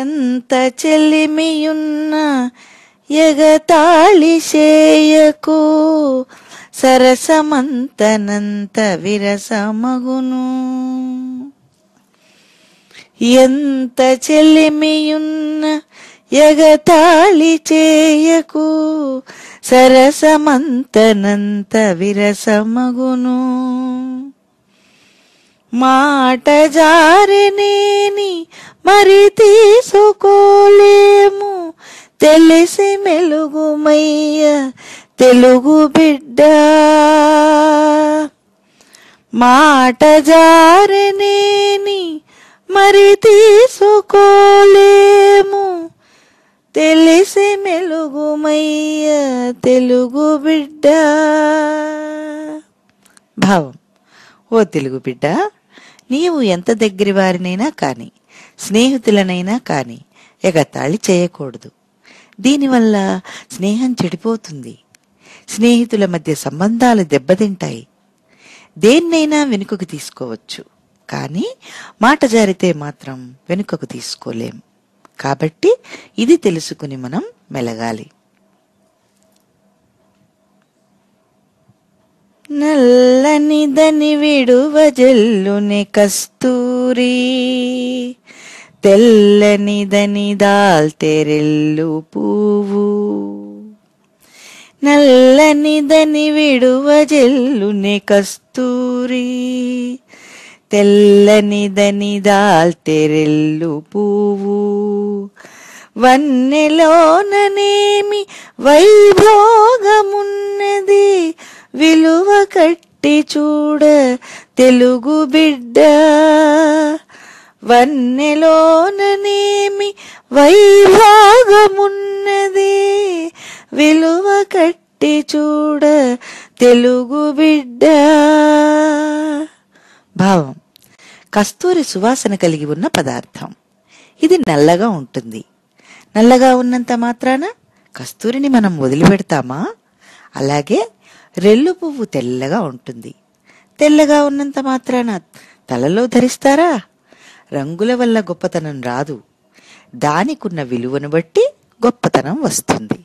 ఎంత చెల్లిమియున్న ఎగతాళి చేయకు సరసమంతనంత విరసమగును ఎంత చెల్లిమియున్న ఎగతాళి చేయకు సరసమంతనంత విరసమగును మాట నేని మరి తీసుకోలేము తెలిసి మెలుగుమయ్య తెలుగు బిడ్డ మాట జారనేని మరి తీసుకోలేము తెలిసి మెలుగుమయ్య తెలుగు బిడ్డ భావం ఓ తెలుగు బిడ్డ నీవు ఎంత దగ్గరి వారినైనా కానీ స్నేహితులనైనా కానీ ఎగతాళి చేయకూడదు దీనివల్ల స్నేహం చెడిపోతుంది స్నేహితుల మధ్య సంబంధాలు దెబ్బతింటాయి దేన్నైనా వెనుకకు తీసుకోవచ్చు కానీ మాట జారితే మాత్రం వెనుకకు తీసుకోలేం కాబట్టి ఇది తెలుసుకుని మనం మెలగాలి నల్లని దని జల్లుని కస్తూరి తెల్లనిదని దాల్తెరెల్లు పువ్వు నల్లనిదని విడువజెల్లునే కస్తూరి తెల్లనిదని దాల్తెరెల్లు పువ్వు వన్నెలోననేమి వైభోగమున్నది విలువ కట్టి చూడ తెలుగు బిడ్డ వన్నెలోననేమి వైభాగమున్నది విలువ కట్టి చూడ తెలుగు బిడ్డ భావం కస్తూరి సువాసన కలిగి ఉన్న పదార్థం ఇది నల్లగా ఉంటుంది నల్లగా ఉన్నంత మాత్రాన కస్తూరిని మనం వదిలిపెడతామా అలాగే రెల్లు పువ్వు తెల్లగా ఉంటుంది తెల్లగా ఉన్నంత మాత్రాన తలలో ధరిస్తారా రంగుల వల్ల గొప్పతనం రాదు దానికున్న విలువను బట్టి గొప్పతనం వస్తుంది